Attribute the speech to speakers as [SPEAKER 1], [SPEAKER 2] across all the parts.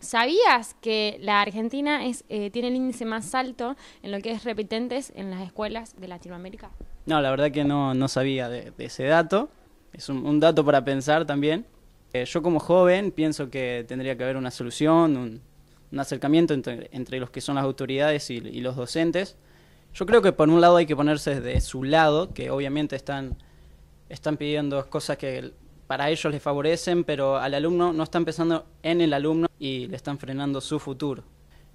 [SPEAKER 1] ¿Sabías que la Argentina es, eh, tiene el índice más alto en lo que es repetentes en las escuelas de Latinoamérica?
[SPEAKER 2] No, la verdad que no, sabía de, ese dato. Es un, dato para pensar también. Eh, yo como joven pienso que tendría que haber una solución, un, acercamiento entre, los que son las autoridades y, los docentes. Yo creo que por un lado hay que ponerse de su lado, que obviamente están pidiendo cosas que para ellos les favorecen, pero al alumno no están pensando en el alumno y le están frenando su futuro.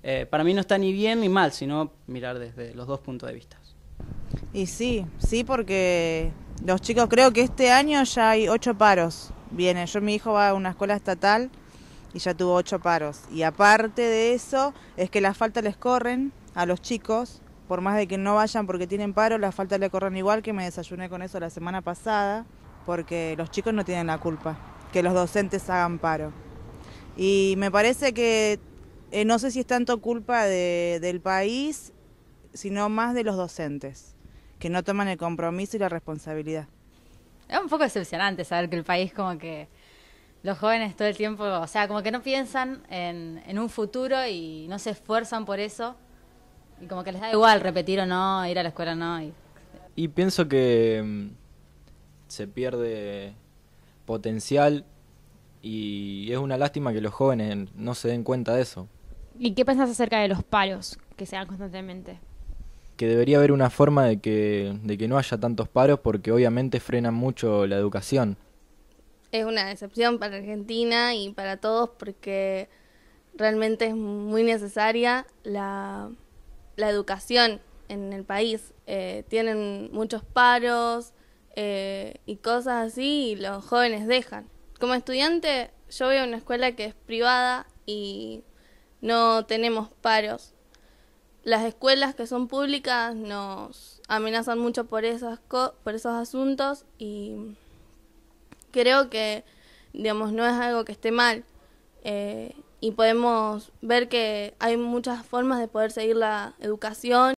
[SPEAKER 2] Eh, para mí no está ni bien ni mal, sino mirar desde los dos puntos de vista.
[SPEAKER 3] Y sí, sí, porque los chicos, creo que este año ya hay ocho paros. Viene, yo mi hijo va a una escuela estatal y ya tuvo ocho paros. Y aparte de eso, es que las faltas les corren a los chicos, por más de que no vayan porque tienen paro, las faltas le corren igual, que me desayuné con eso la semana pasada porque los chicos no tienen la culpa, que los docentes hagan paro. Y me parece que eh, no sé si es tanto culpa del país, sino más de los docentes, que no toman el compromiso y la responsabilidad.
[SPEAKER 1] Es un poco decepcionante saber que el país como que los jóvenes todo el tiempo, o sea, como que no piensan en, un futuro y no se esfuerzan por eso. Y como que les da igual repetir o no, ir a la escuela o no.
[SPEAKER 4] y pienso que mm, se pierde potencial y es una lástima que los jóvenes no se den cuenta de eso.
[SPEAKER 1] ¿Y qué pensás acerca de los paros que se dan constantemente?
[SPEAKER 4] Que debería haber una forma de que, no haya tantos paros porque obviamente frenan mucho la educación.
[SPEAKER 5] Es una decepción para Argentina y para todos porque realmente es muy necesaria la, educación en el país. Eh, tienen muchos paros, eh, y cosas así y los jóvenes dejan. Como estudiante yo voy a una escuela que es privada y no tenemos paros. Las escuelas que son públicas nos amenazan mucho por, por esos asuntos y creo que digamos no es algo que esté mal eh, y podemos ver que hay muchas formas de poder seguir la educación